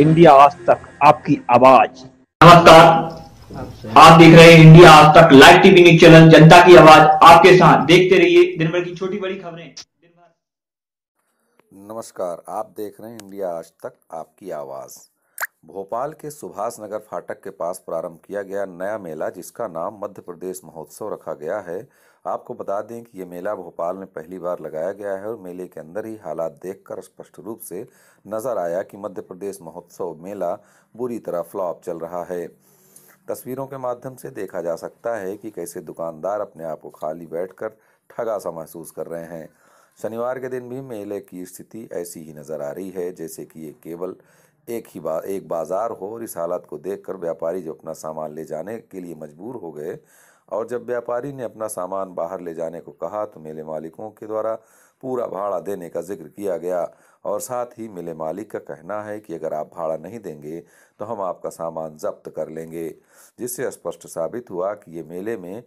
India आज तक आपकी आवाज नमस्कार आप देख रहे हैं इंडिया आज तक लाइव टीवी न्यूज चैनल जनता की आवाज आपके साथ देखते रहिए दिन भर की छोटी बड़ी खबरें नमस्कार आप देख रहे हैं इंडिया आज तक आपकी आवाज़ भोपाल के सुभाष नगर फाटक के पास प्रारंभ किया गया नया मेला जिसका नाम मध्य प्रदेश महोत्सव रखा गया है आपको बता दें कि ये मेला भोपाल में पहली बार लगाया गया है और मेले के अंदर ही हालात देखकर स्पष्ट रूप से नजर आया कि मध्य प्रदेश महोत्सव मेला बुरी तरह फ्लॉप चल रहा है तस्वीरों के माध्यम से देखा जा सकता है कि कैसे दुकानदार अपने आप को खाली बैठकर ठगा सा महसूस कर रहे हैं शनिवार के दिन भी मेले की स्थिति ऐसी ही नज़र आ रही है जैसे कि ये केवल एक ही बा एक बाज़ार हो और इस हालत को देखकर व्यापारी जो अपना सामान ले जाने के लिए मजबूर हो गए और जब व्यापारी ने अपना सामान बाहर ले जाने को कहा तो मेले मालिकों के द्वारा पूरा भाड़ा देने का जिक्र किया गया और साथ ही मेले मालिक का कहना है कि अगर आप भाड़ा नहीं देंगे तो हम आपका सामान जब्त कर लेंगे जिससे स्पष्ट साबित हुआ कि ये मेले में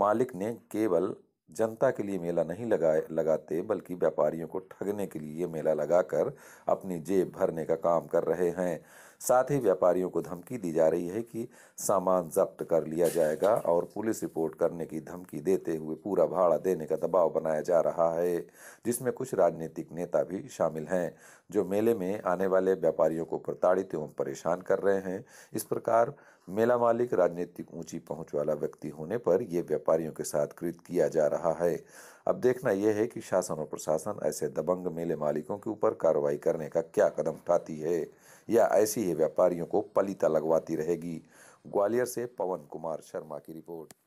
मालिक ने केवल जनता के लिए मेला नहीं लगाए लगाते बल्कि व्यापारियों को ठगने के लिए मेला लगाकर अपनी जेब भरने का काम कर रहे हैं साथ ही व्यापारियों को धमकी दी जा रही है कि सामान जब्त कर लिया जाएगा और पुलिस रिपोर्ट करने की धमकी देते हुए पूरा भाड़ा देने का दबाव बनाया जा रहा है जिसमें कुछ राजनीतिक नेता भी शामिल हैं जो मेले में आने वाले व्यापारियों को प्रताड़ित एवं परेशान कर रहे हैं इस प्रकार मेला मालिक राजनीतिक ऊंची पहुंच वाला व्यक्ति होने पर यह व्यापारियों के साथ कृत किया जा रहा है अब देखना यह है कि शासन और प्रशासन ऐसे दबंग मेले मालिकों के ऊपर कार्रवाई करने का क्या कदम उठाती है या ऐसी ही व्यापारियों को पलीता लगवाती रहेगी ग्वालियर से पवन कुमार शर्मा की रिपोर्ट